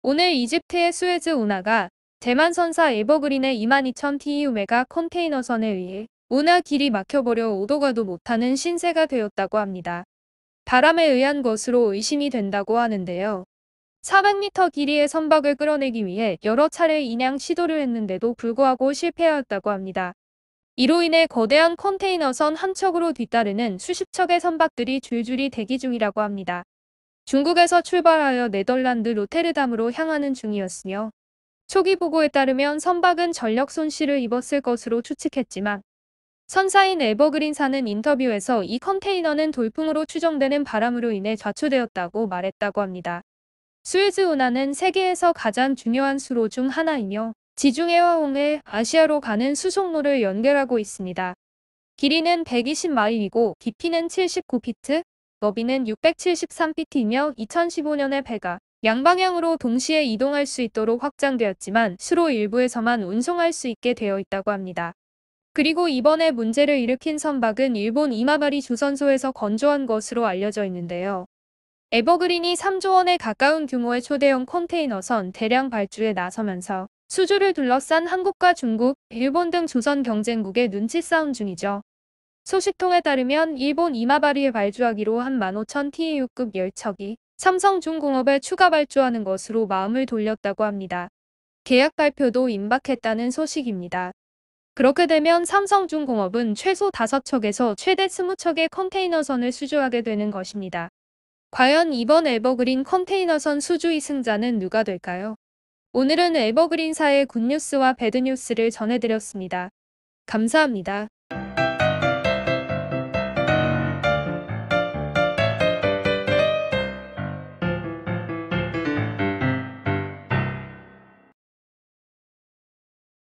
오늘 이집트의 스웨즈 운하가 대만 선사 에버그린의 22,000te u 메가 컨테이너선에 의해 운하 길이 막혀버려 오도 가도 못하는 신세가 되었다고 합니다. 바람에 의한 것으로 의심이 된다고 하는데요. 400m 길이의 선박을 끌어내기 위해 여러 차례 인양 시도를 했는데도 불구하고 실패하였다고 합니다. 이로 인해 거대한 컨테이너선 한 척으로 뒤따르는 수십 척의 선박들이 줄줄이 대기 중이라고 합니다. 중국에서 출발하여 네덜란드 로테르담으로 향하는 중이었으며 초기 보고에 따르면 선박은 전력 손실을 입었을 것으로 추측했지만 선사인 에버그린사는 인터뷰에서 이 컨테이너는 돌풍으로 추정되는 바람으로 인해 좌초되었다고 말했다고 합니다. 스웨즈 운하는 세계에서 가장 중요한 수로 중 하나이며 지중해와홍해 아시아로 가는 수송로를 연결하고 있습니다. 길이는 120마일이고 깊이는 79피트, 너비는 6 7 3 p t 이며 2015년에 배가 양방향으로 동시에 이동할 수 있도록 확장되었지만 수로 일부에서만 운송할 수 있게 되어 있다고 합니다. 그리고 이번에 문제를 일으킨 선박은 일본 이마바리 주선소에서 건조한 것으로 알려져 있는데요. 에버그린이 3조 원에 가까운 규모의 초대형 컨테이너선 대량 발주에 나서면서 수주를 둘러싼 한국과 중국, 일본 등 조선 경쟁국의 눈치 싸움 중이죠. 소식통에 따르면 일본 이마바리에 발주하기로 한 15,000TEU급 열척이 삼성중공업에 추가 발주하는 것으로 마음을 돌렸다고 합니다. 계약 발표도 임박했다는 소식입니다. 그렇게 되면 삼성중공업은 최소 5척에서 최대 20척의 컨테이너선을 수주하게 되는 것입니다. 과연 이번 에버그린 컨테이너선 수주이 승자는 누가 될까요? 오늘은 에버그린사의 굿뉴스와 배드뉴스를 전해드렸습니다. 감사합니다.